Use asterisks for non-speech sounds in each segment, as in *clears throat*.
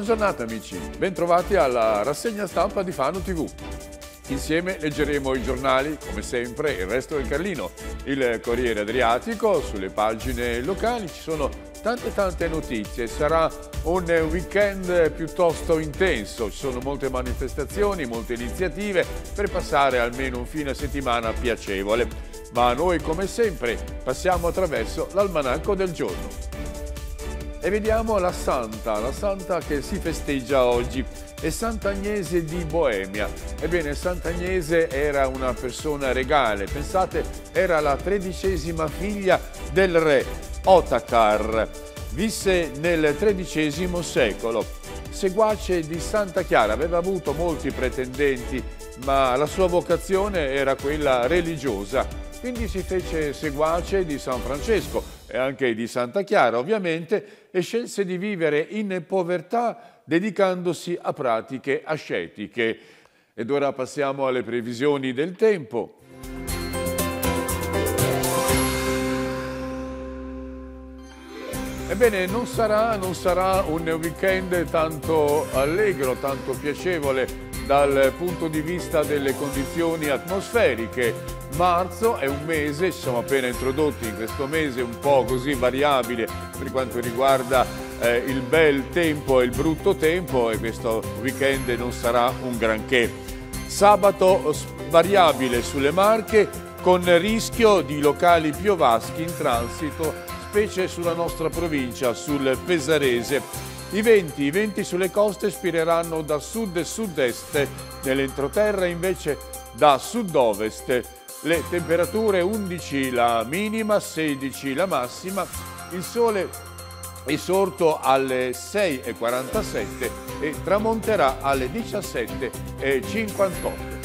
Buona giornata amici, bentrovati alla rassegna stampa di Fano TV. Insieme leggeremo i giornali, come sempre, il resto del Carlino, il Corriere Adriatico, sulle pagine locali ci sono tante tante notizie, sarà un weekend piuttosto intenso, ci sono molte manifestazioni, molte iniziative per passare almeno un fine settimana piacevole. Ma noi come sempre passiamo attraverso l'almanacco del giorno. E vediamo la santa, la santa che si festeggia oggi, è Sant'Agnese di Boemia. Ebbene, Sant'Agnese era una persona regale, pensate, era la tredicesima figlia del re Otakar. Visse nel XIII secolo. Seguace di Santa Chiara, aveva avuto molti pretendenti, ma la sua vocazione era quella religiosa. Quindi si fece seguace di San Francesco, e anche di Santa Chiara ovviamente, e scelse di vivere in povertà dedicandosi a pratiche ascetiche. Ed ora passiamo alle previsioni del tempo. Ebbene, non sarà, non sarà, un weekend tanto allegro, tanto piacevole dal punto di vista delle condizioni atmosferiche. Marzo è un mese, ci siamo appena introdotti in questo mese un po' così variabile per quanto riguarda eh, il bel tempo e il brutto tempo e questo weekend non sarà un granché. Sabato variabile sulle Marche con rischio di locali piovaschi in transito specie sulla nostra provincia, sul Pesarese i venti, i venti sulle coste spireranno da sud e sud-est, nell'entroterra invece da sud-ovest. Le temperature 11 la minima, 16 la massima, il sole è sorto alle 6.47 e tramonterà alle 17.58.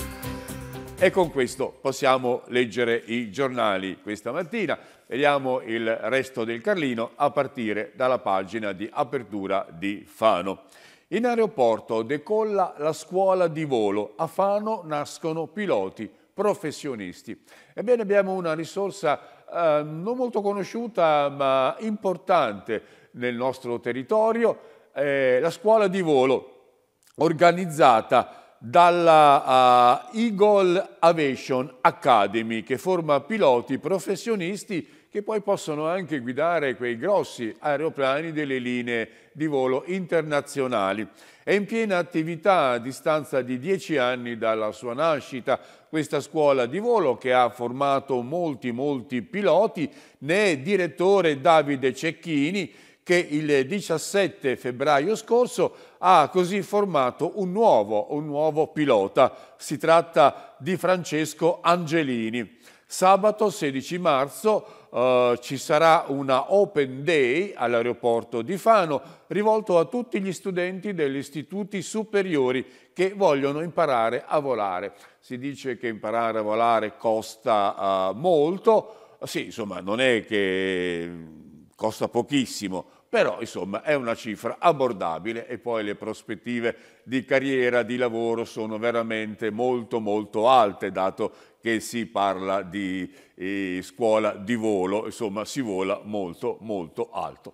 E con questo possiamo leggere i giornali questa mattina. Vediamo il resto del Carlino a partire dalla pagina di apertura di Fano. In aeroporto decolla la scuola di volo. A Fano nascono piloti professionisti. Ebbene abbiamo una risorsa eh, non molto conosciuta ma importante nel nostro territorio, eh, la scuola di volo organizzata dalla uh, Eagle Aviation Academy che forma piloti professionisti che poi possono anche guidare quei grossi aeroplani delle linee di volo internazionali. È in piena attività a distanza di dieci anni dalla sua nascita questa scuola di volo che ha formato molti molti piloti, ne è direttore Davide Cecchini che il 17 febbraio scorso ha così formato un nuovo, un nuovo pilota. Si tratta di Francesco Angelini. Sabato 16 marzo eh, ci sarà una Open Day all'aeroporto di Fano rivolto a tutti gli studenti degli istituti superiori che vogliono imparare a volare. Si dice che imparare a volare costa eh, molto, sì, insomma, non è che costa pochissimo, però insomma è una cifra abbordabile e poi le prospettive di carriera, di lavoro sono veramente molto molto alte dato che si parla di eh, scuola di volo, insomma si vola molto molto alto.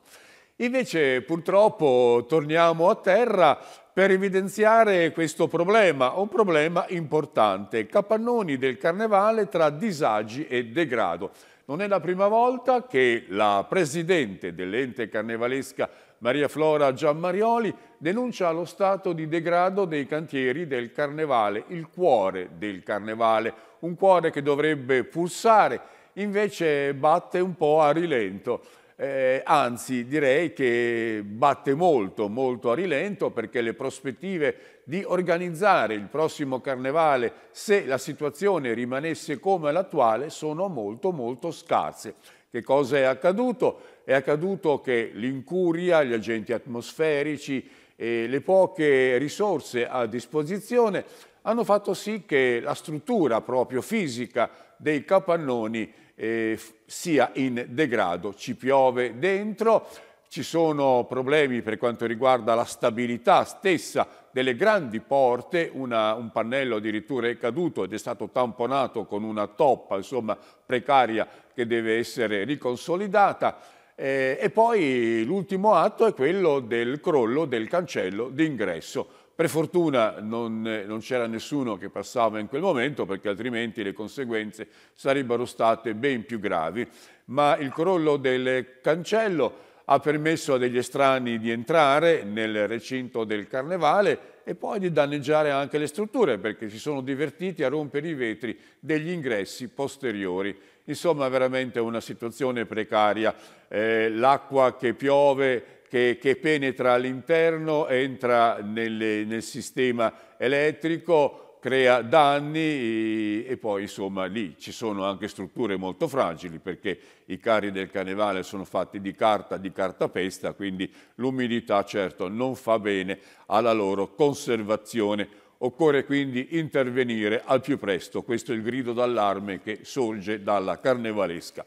Invece purtroppo torniamo a terra per evidenziare questo problema, un problema importante, capannoni del carnevale tra disagi e degrado. Non è la prima volta che la presidente dell'ente carnevalesca Maria Flora Giammarioli denuncia lo stato di degrado dei cantieri del Carnevale, il cuore del Carnevale, un cuore che dovrebbe pulsare, invece batte un po' a rilento eh, anzi direi che batte molto, molto a rilento perché le prospettive di organizzare il prossimo carnevale se la situazione rimanesse come l'attuale sono molto molto scarse. Che cosa è accaduto? È accaduto che l'incuria, gli agenti atmosferici e le poche risorse a disposizione hanno fatto sì che la struttura proprio fisica dei capannoni eh, sia in degrado, ci piove dentro, ci sono problemi per quanto riguarda la stabilità stessa delle grandi porte, una, un pannello addirittura è caduto ed è stato tamponato con una toppa insomma, precaria che deve essere riconsolidata. Eh, e poi l'ultimo atto è quello del crollo del cancello d'ingresso per fortuna non, non c'era nessuno che passava in quel momento perché altrimenti le conseguenze sarebbero state ben più gravi, ma il crollo del cancello ha permesso a degli estranei di entrare nel recinto del carnevale e poi di danneggiare anche le strutture perché si sono divertiti a rompere i vetri degli ingressi posteriori. Insomma, veramente una situazione precaria. Eh, l'acqua che piove che, che penetra all'interno, entra nelle, nel sistema elettrico, crea danni e, e, poi insomma lì ci sono anche strutture molto fragili perché i carri del carnevale sono fatti di carta, di cartapesta, quindi l'umidità certo non fa bene alla loro conservazione. Occorre quindi intervenire al più presto, questo è il grido d'allarme che sorge dalla carnevalesca.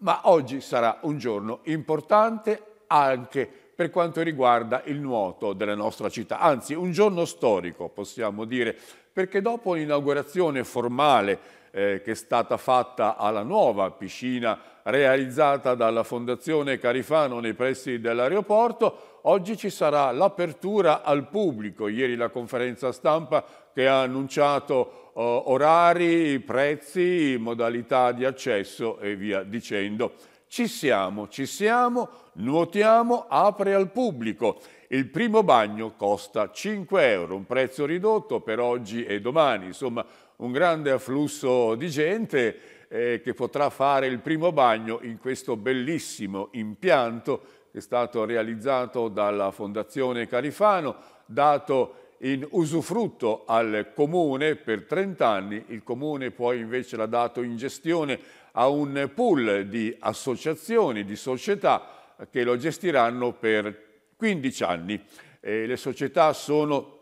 Ma oggi sarà un giorno importante anche per quanto riguarda il nuoto della nostra città. Anzi, un giorno storico, possiamo dire, perché dopo l'inaugurazione formale eh, che è stata fatta alla nuova piscina realizzata dalla Fondazione Carifano nei pressi dell'aeroporto, oggi ci sarà l'apertura al pubblico. Ieri la conferenza stampa che ha annunciato eh, orari, prezzi, modalità di accesso e via dicendo. Ci siamo, ci siamo, nuotiamo, apre al pubblico. Il primo bagno costa 5 euro, un prezzo ridotto per oggi e domani, insomma un grande afflusso di gente eh, che potrà fare il primo bagno in questo bellissimo impianto che è stato realizzato dalla Fondazione Carifano, dato in usufrutto al Comune per 30 anni, il Comune poi invece l'ha dato in gestione a un pool di associazioni, di società che lo gestiranno per 15 anni. Eh, le società sono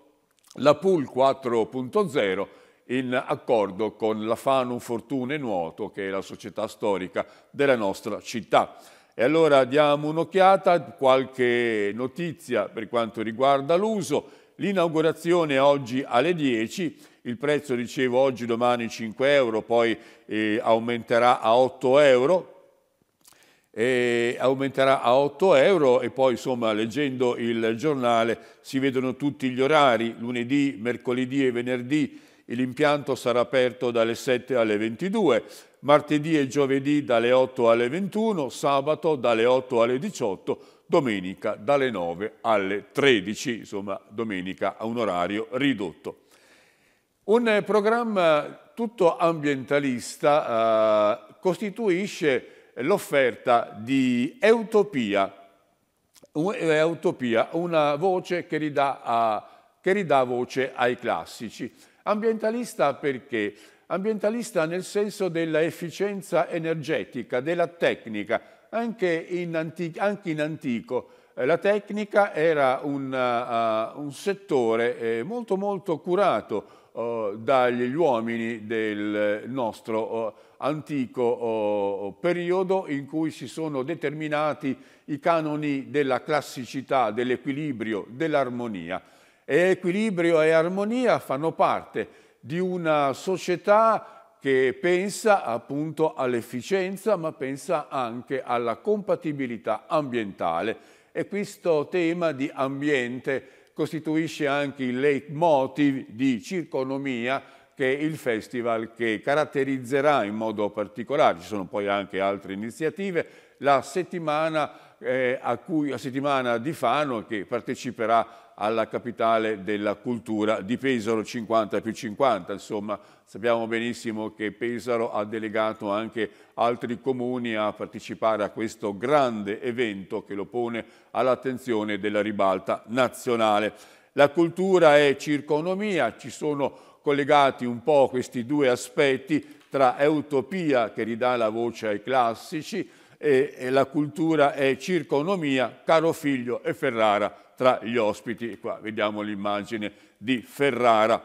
la pool 4.0 in accordo con la Fanum Fortune Nuoto, che è la società storica della nostra città. E allora diamo un'occhiata, qualche notizia per quanto riguarda l'uso L'inaugurazione oggi alle 10, il prezzo dicevo oggi, domani 5 euro, poi eh, aumenterà a 8 euro, aumenterà a 8 euro e poi insomma leggendo il giornale si vedono tutti gli orari, lunedì, mercoledì e venerdì l'impianto sarà aperto dalle 7 alle 22, martedì e giovedì dalle 8 alle 21, sabato dalle 8 alle 18, domenica dalle 9 alle 13, insomma domenica a un orario ridotto. Un programma tutto ambientalista eh, costituisce l'offerta di Eutopia, Eutopia, eh, una voce che ridà, a, che ridà voce ai classici. Ambientalista perché? Ambientalista nel senso dell'efficienza energetica, della tecnica, anche in, antico, anche eh, in antico la tecnica era un, uh, un settore eh, molto molto curato uh, dagli uomini del nostro uh, antico periodo in cui si sono determinati i canoni della classicità, dell'equilibrio, dell'armonia. E equilibrio e armonia fanno parte di una società che pensa appunto all'efficienza ma pensa anche alla compatibilità ambientale e questo tema di ambiente costituisce anche il leitmotiv di circonomia che è il festival che caratterizzerà in modo particolare, ci sono poi anche altre iniziative, la settimana, eh, cui, la settimana di Fano che parteciperà alla capitale della cultura di Pesaro 50 più 50, insomma sappiamo benissimo che Pesaro ha delegato anche altri comuni a partecipare a questo grande evento che lo pone all'attenzione della ribalta nazionale. La cultura è circonomia, ci sono collegati un po' questi due aspetti tra utopia che ridà la voce ai classici, e, e la cultura è circonomia, caro figlio e Ferrara tra gli ospiti. E qua vediamo l'immagine di Ferrara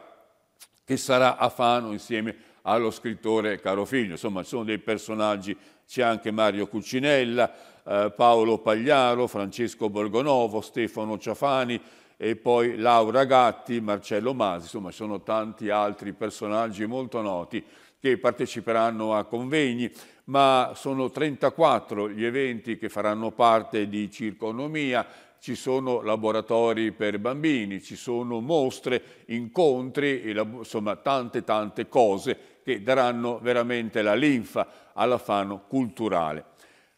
che sarà a Fano insieme allo scrittore caro figlio. Insomma, ci sono dei personaggi, c'è anche Mario Cucinella, eh, Paolo Pagliaro, Francesco Borgonovo, Stefano Ciafani e poi Laura Gatti, Marcello Masi, insomma ci sono tanti altri personaggi molto noti che parteciperanno a convegni ma sono 34 gli eventi che faranno parte di Circonomia, ci sono laboratori per bambini, ci sono mostre, incontri, insomma tante tante cose che daranno veramente la linfa alla fano culturale.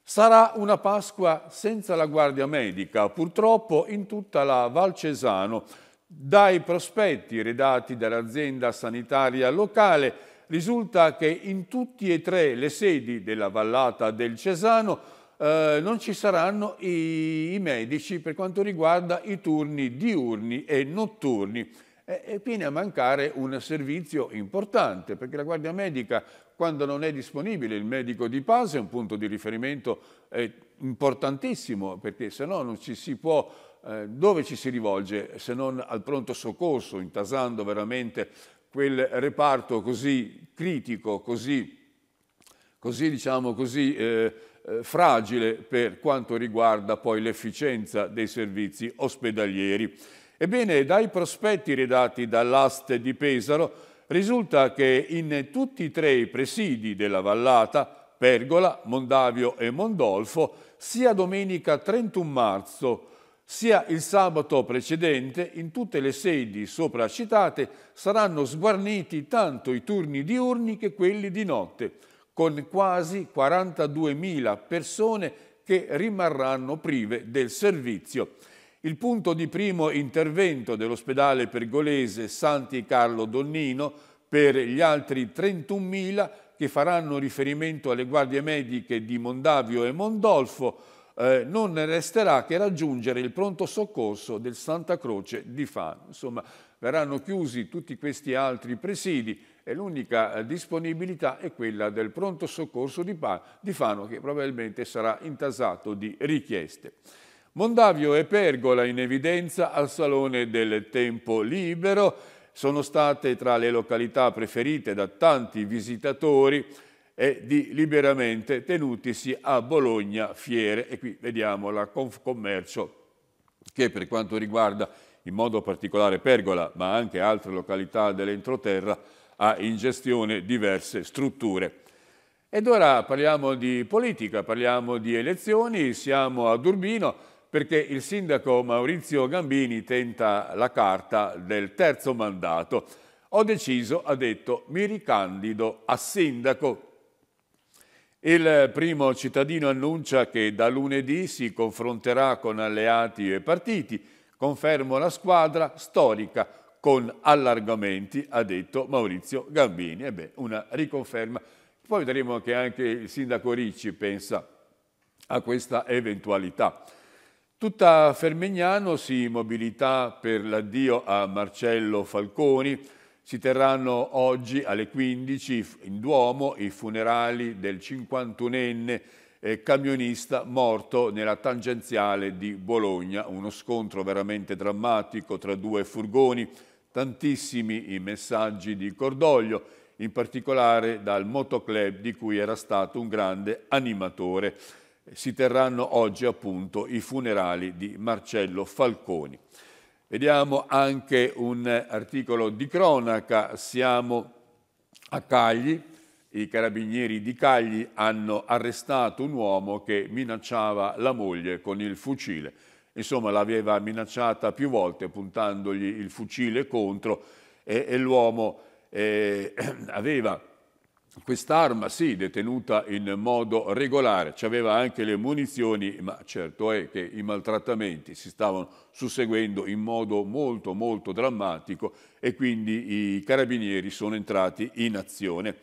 Sarà una Pasqua senza la guardia medica, purtroppo in tutta la Val Cesano, dai prospetti redati dall'azienda sanitaria locale risulta che in tutti e tre le sedi della vallata del Cesano eh, non ci saranno i, i, medici per quanto riguarda i turni diurni e notturni. E, e viene a mancare un servizio importante perché la Guardia Medica quando non è disponibile il medico di base è un punto di riferimento eh, importantissimo perché se no non ci si può eh, dove ci si rivolge se non al pronto soccorso intasando veramente quel reparto così critico, così, così, diciamo così eh, eh, fragile per quanto riguarda poi l'efficienza dei servizi ospedalieri. Ebbene, dai prospetti redatti dall'aste di Pesaro risulta che in tutti e tre i presidi della vallata, Pergola, Mondavio e Mondolfo, sia domenica 31 marzo sia il sabato precedente, in tutte le sedi sopra citate, saranno sguarniti tanto i turni diurni che quelli di notte, con quasi 42.000 persone che rimarranno prive del servizio. Il punto di primo intervento dell'ospedale pergolese Santi Carlo Donnino per gli altri 31.000 che faranno riferimento alle guardie mediche di Mondavio e Mondolfo eh, non resterà che raggiungere il pronto soccorso del Santa Croce di Fano. Insomma, verranno chiusi tutti questi altri presidi e l'unica eh, disponibilità è quella del pronto soccorso di, di Fano che probabilmente sarà intasato di richieste. Mondavio e Pergola in evidenza al Salone del Tempo Libero sono state tra le località preferite da tanti visitatori e di liberamente tenutisi a Bologna Fiere e qui vediamo la Confcommercio che per quanto riguarda in modo particolare Pergola ma anche altre località dell'entroterra ha in gestione diverse strutture. Ed ora parliamo di politica, parliamo di elezioni, siamo ad Urbino perché il sindaco Maurizio Gambini tenta la carta del terzo mandato. Ho deciso, ha detto, mi ricandido a sindaco. Il primo cittadino annuncia che da lunedì si confronterà con alleati e partiti. Confermo la squadra storica con allargamenti, ha detto Maurizio Gambini. E beh, una riconferma. Poi vedremo che anche il sindaco Ricci pensa a questa eventualità. Tutta Fermegnano si mobilita per l'addio a Marcello Falconi, si terranno oggi alle 15 in Duomo i funerali del 51enne eh, camionista morto nella tangenziale di Bologna, uno scontro veramente drammatico tra due furgoni, tantissimi i messaggi di cordoglio, in particolare dal motoclub di cui era stato un grande animatore. Si terranno oggi appunto i funerali di Marcello Falconi. Vediamo anche un articolo di cronaca, siamo a Cagli, i carabinieri di Cagli hanno arrestato un uomo che minacciava la moglie con il fucile. Insomma, l'aveva minacciata più volte puntandogli il fucile contro e, e l'uomo eh, *clears throat* aveva quest'arma, sì, detenuta in modo regolare, aveva anche le munizioni, ma certo è che i maltrattamenti si stavano susseguendo in modo molto, molto drammatico e quindi i carabinieri sono entrati in azione.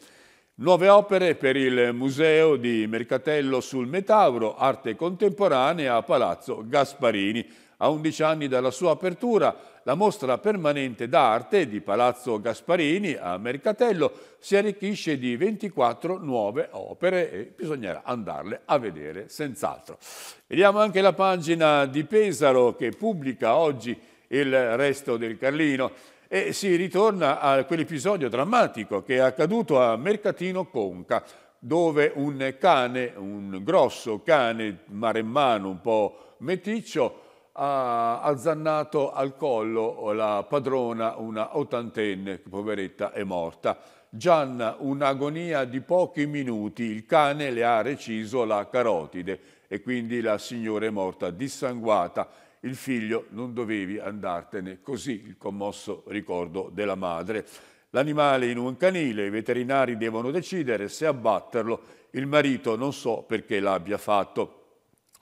Nuove opere per il Museo di Mercatello sul Metauro, arte contemporanea a Palazzo Gasparini. A 11 anni dalla sua apertura la mostra permanente d'arte di Palazzo Gasparini a Mercatello si arricchisce di 24 nuove opere e bisognerà andarle a vedere senz'altro. Vediamo anche la pagina di Pesaro che pubblica oggi il resto del Carlino e si ritorna a quell'episodio drammatico che è accaduto a Mercatino Conca dove un cane, un grosso cane maremmano un po' meticcio, ha azzannato al collo la padrona, una ottantenne, che poveretta è morta. Gianna, un'agonia di pochi minuti, il cane le ha reciso la carotide e quindi la signora è morta dissanguata. Il figlio non dovevi andartene, così il commosso ricordo della madre. L'animale in un canile, i veterinari devono decidere se abbatterlo, il marito non so perché l'abbia fatto.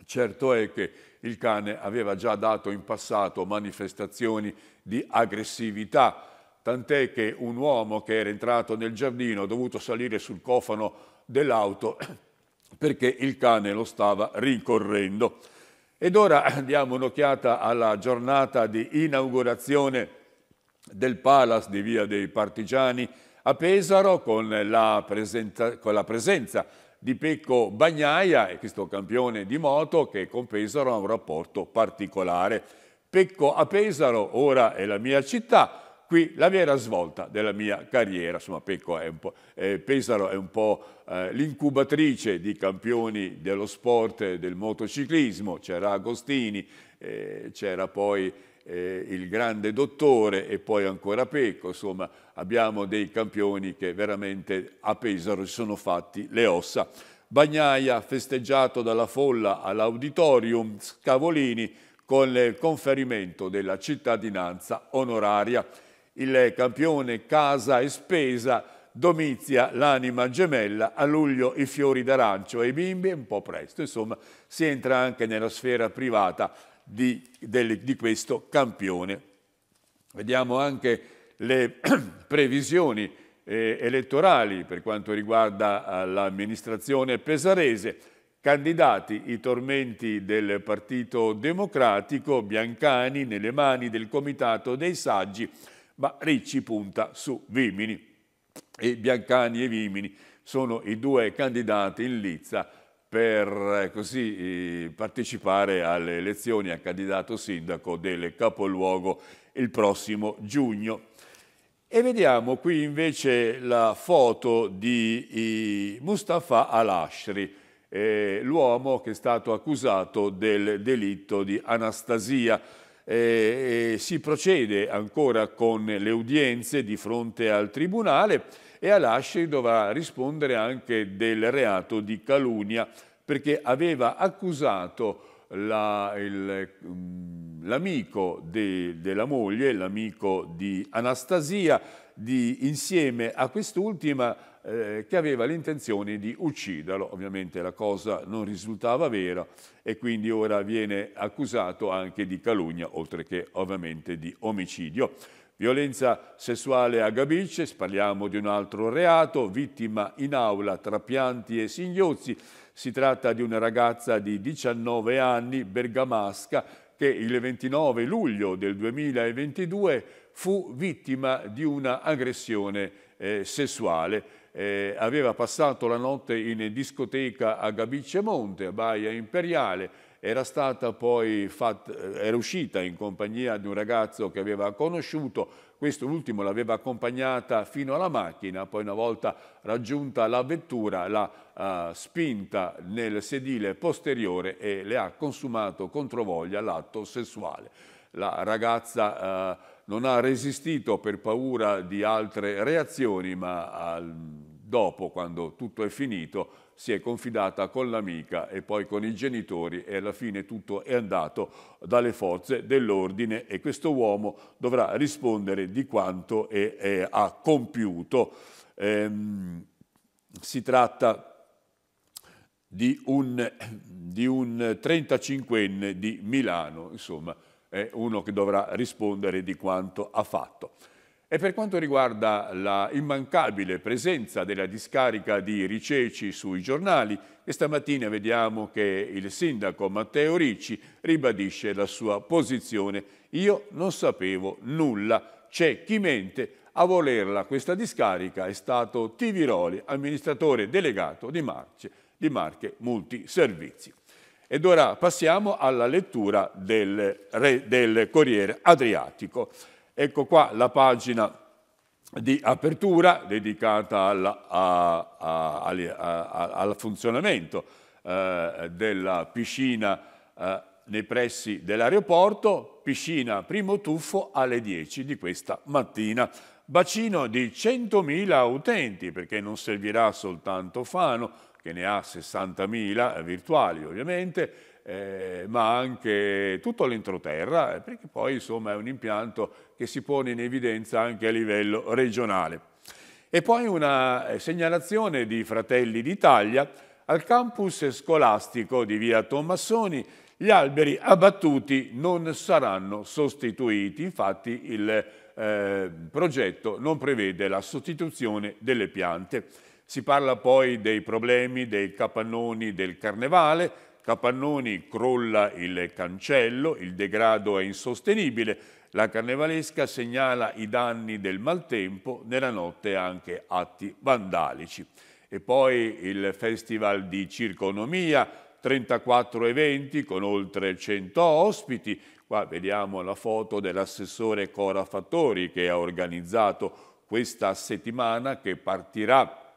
Certo è che il cane aveva già dato in passato manifestazioni di aggressività, tant'è che un uomo che era entrato nel giardino ha dovuto salire sul cofano dell'auto *clears throat* perché il cane lo stava rincorrendo. Ed ora *clears throat* diamo un'occhiata alla giornata di inaugurazione del Palace di Via dei Partigiani a Pesaro con la, presenta- con la presenza di Pecco Bagnaia e questo campione di moto che con Pesaro ha un rapporto particolare. Pecco a Pesaro ora è la mia città, qui la vera svolta della mia carriera. Insomma, è eh, Pesaro è un po' eh, l'incubatrice di campioni dello sport e del motociclismo. C'era Agostini, eh, c'era poi eh, il grande dottore e poi ancora Pecco, insomma abbiamo dei campioni che veramente a Pesaro si sono fatti le ossa. Bagnaia festeggiato dalla folla all'auditorium Scavolini con il conferimento della cittadinanza onoraria. Il campione Casa e Spesa Domizia l'anima gemella, a luglio i fiori d'arancio e i bimbi, un po' presto, insomma si entra anche nella sfera privata di, del, di questo campione. Vediamo anche le *clears throat* previsioni eh, elettorali per quanto riguarda eh, l'amministrazione pesarese. Candidati i tormenti del Partito Democratico, Biancani nelle mani del Comitato dei Saggi, ma Ricci punta su Vimini. E Biancani e Vimini sono i due candidati in lizza per eh, così eh, partecipare alle elezioni a candidato sindaco del capoluogo il prossimo giugno. E vediamo qui invece la foto di eh, Mustafa Al-Ashri, eh, l'uomo che è stato accusato del delitto di anastasia. Eh, si procede ancora con le udienze di fronte al tribunale e Alasci dovrà rispondere anche del reato di calunnia perché aveva accusato mm, l'amico de, della moglie, l'amico di Anastasia, di, insieme a quest'ultima eh, che aveva l'intenzione di ucciderlo. Ovviamente la cosa non risultava vera e quindi ora viene accusato anche di calunnia, oltre che ovviamente di omicidio. Violenza sessuale a Gabice, parliamo di un altro reato, vittima in aula tra pianti e singhiozzi. Si tratta di una ragazza di 19 anni, bergamasca, che il 29 luglio del 2022 fu vittima di un'aggressione eh, sessuale. Eh, aveva passato la notte in discoteca a Gabice Monte, a Baia Imperiale, era stata poi fatta, era uscita in compagnia di un ragazzo che aveva conosciuto, questo ultimo l'aveva accompagnata fino alla macchina, poi una volta raggiunta la vettura l'ha uh, spinta nel sedile posteriore e le ha consumato controvoglia l'atto sessuale. La ragazza uh, non ha resistito per paura di altre reazioni, ma uh, dopo, quando tutto è finito, si è confidata con l'amica e poi con i genitori e alla fine tutto è andato dalle forze dell'ordine e questo uomo dovrà rispondere di quanto è, è, ha compiuto. Ehm, si tratta di un, di un 35enne di Milano, insomma, è uno che dovrà rispondere di quanto ha fatto. E per quanto riguarda la immancabile presenza della discarica di Riceci sui giornali, questa mattina vediamo che il sindaco Matteo Ricci ribadisce la sua posizione. Io non sapevo nulla, c'è chi mente, a volerla questa discarica è stato Tiviroli, amministratore delegato di Marche, di Marche Multiservizi. Ed ora passiamo alla lettura del, del Corriere Adriatico. Ecco qua la pagina di apertura dedicata alla, a, a, a, al funzionamento eh, della piscina eh, nei pressi dell'aeroporto, piscina primo tuffo alle 10 di questa mattina. Bacino di 100.000 utenti, perché non servirà soltanto Fano, che ne ha 60.000 virtuali ovviamente, eh, ma anche tutto l'entroterra, eh, perché poi insomma è un impianto che si pone in evidenza anche a livello regionale. E poi una eh, segnalazione di Fratelli d'Italia al campus scolastico di via Tommassoni, gli alberi abbattuti non saranno sostituiti, infatti il eh, progetto non prevede la sostituzione delle piante. Si parla poi dei problemi dei capannoni del carnevale, Capannoni crolla il cancello, il degrado è insostenibile, la carnevalesca segnala i danni del maltempo, nella notte anche atti vandalici. E poi il Festival di Circonomia, 34 eventi con oltre 100 ospiti. Qua vediamo la foto dell'assessore Cora Fattori che ha organizzato questa settimana che partirà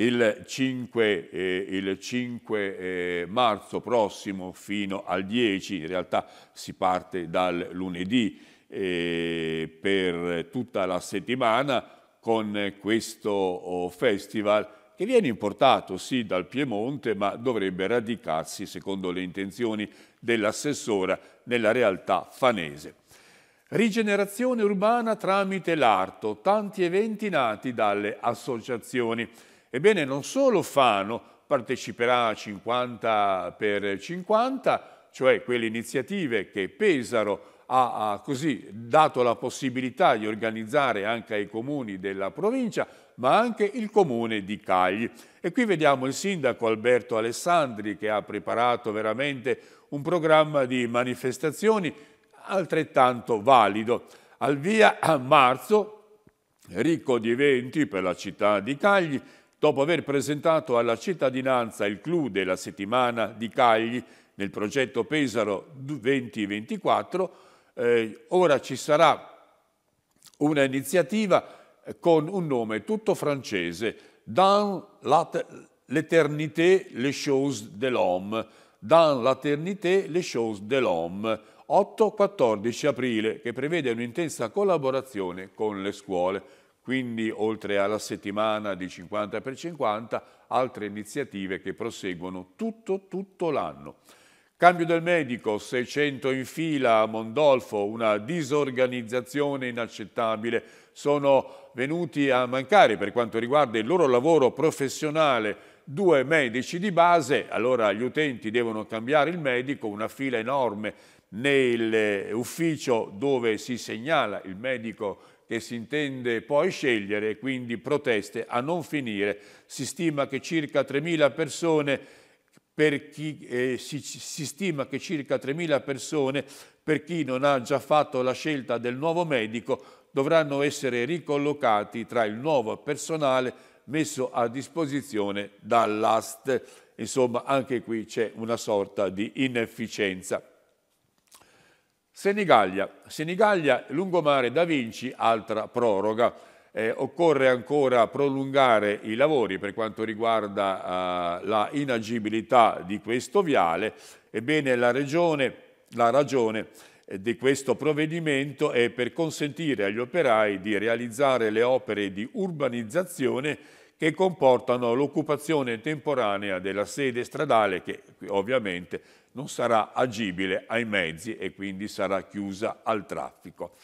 il 5, eh, il 5 eh, marzo prossimo fino al 10, in realtà si parte dal lunedì eh, per tutta la settimana con questo oh, festival che viene importato sì dal Piemonte ma dovrebbe radicarsi secondo le intenzioni dell'assessora nella realtà fanese. Rigenerazione urbana tramite l'arto, tanti eventi nati dalle associazioni. Ebbene, non solo Fano parteciperà a 50 per 50, cioè quelle iniziative che Pesaro ha, ha così dato la possibilità di organizzare anche ai comuni della provincia, ma anche il comune di Cagli. E qui vediamo il sindaco Alberto Alessandri che ha preparato veramente un programma di manifestazioni altrettanto valido. Al via a marzo, ricco di eventi per la città di Cagli, dopo aver presentato alla cittadinanza il clou della settimana di Cagli nel progetto Pesaro 2024, eh, ora ci sarà un'iniziativa eh, con un nome tutto francese, Dans l'éternité, les choses de l'homme, Dans l'éternité, les choses de l'homme, 8-14 aprile, che prevede un'intensa collaborazione con le scuole. Quindi oltre alla settimana di 50 per 50, altre iniziative che proseguono tutto, tutto l'anno. Cambio del medico, 600 in fila a Mondolfo, una disorganizzazione inaccettabile. Sono venuti a mancare per quanto riguarda il loro lavoro professionale due medici di base, allora gli utenti devono cambiare il medico, una fila enorme nell'ufficio eh, dove si segnala il medico che si intende poi scegliere, quindi proteste a non finire. Si stima che circa 3.000 persone per chi, eh, si, si, stima che circa 3.000 persone, per chi non ha già fatto la scelta del nuovo medico, dovranno essere ricollocati tra il nuovo personale messo a disposizione dall'AST. Insomma, anche qui c'è una sorta di inefficienza. Senigallia, Senigallia, lungomare da Vinci, altra proroga. Eh, occorre ancora prolungare i lavori per quanto riguarda eh, la inagibilità di questo viale. Ebbene, la, regione, la ragione eh, di questo provvedimento è per consentire agli operai di realizzare le opere di urbanizzazione che comportano l'occupazione temporanea della sede stradale che ovviamente non sarà agibile ai mezzi e quindi sarà chiusa al traffico.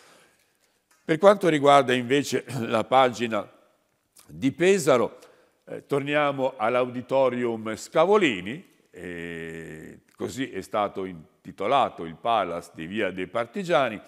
Per quanto riguarda invece *clears throat* la pagina di Pesaro, eh, torniamo all'auditorium Scavolini, eh, così è stato intitolato il Palace di Via dei Partigiani.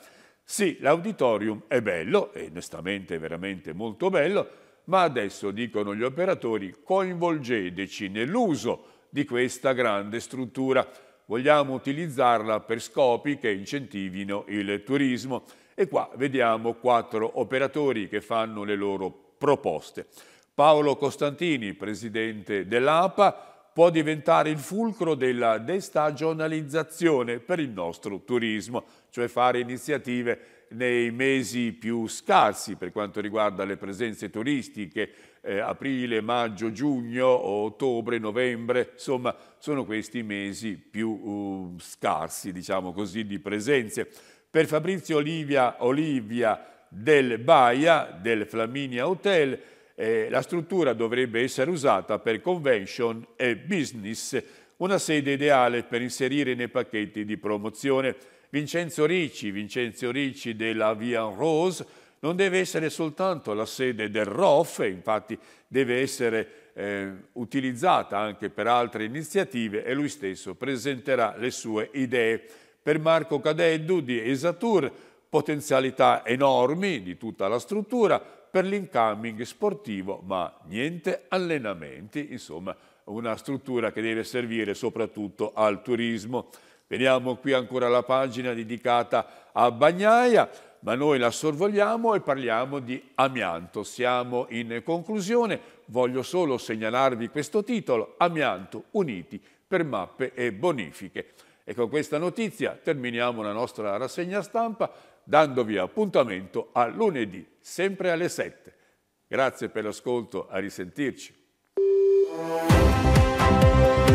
Sì, l'auditorium è bello, è onestamente veramente molto bello, ma adesso, dicono gli operatori, coinvolgeteci nell'uso di questa grande struttura. Vogliamo utilizzarla per scopi che incentivino il turismo. E qua vediamo quattro operatori che fanno le loro proposte. Paolo Costantini, presidente dell'APA, può diventare il fulcro della destagionalizzazione per il nostro turismo, cioè fare iniziative nei mesi più scarsi per quanto riguarda le presenze turistiche, eh, aprile, maggio, giugno, ottobre, novembre, insomma sono questi i mesi più uh, scarsi, diciamo così, di presenze. Per Fabrizio Olivia, Olivia del Baia, del Flaminia Hotel, eh, la struttura dovrebbe essere usata per convention e business, una sede ideale per inserire nei pacchetti di promozione. Vincenzo Ricci, Vincenzo Ricci della Via Rose, non deve essere soltanto la sede del ROF, infatti deve essere eh, utilizzata anche per altre iniziative e lui stesso presenterà le sue idee. Per Marco Cadeddu di Esatur, potenzialità enormi di tutta la struttura, per l'incoming sportivo, ma niente allenamenti, insomma una struttura che deve servire soprattutto al turismo. Vediamo qui ancora la pagina dedicata a Bagnaia, ma noi la sorvoliamo e parliamo di amianto. Siamo in conclusione, voglio solo segnalarvi questo titolo, Amianto Uniti per mappe e bonifiche. E con questa notizia terminiamo la nostra rassegna stampa dandovi appuntamento a lunedì sempre alle 7. Grazie per l'ascolto, a risentirci.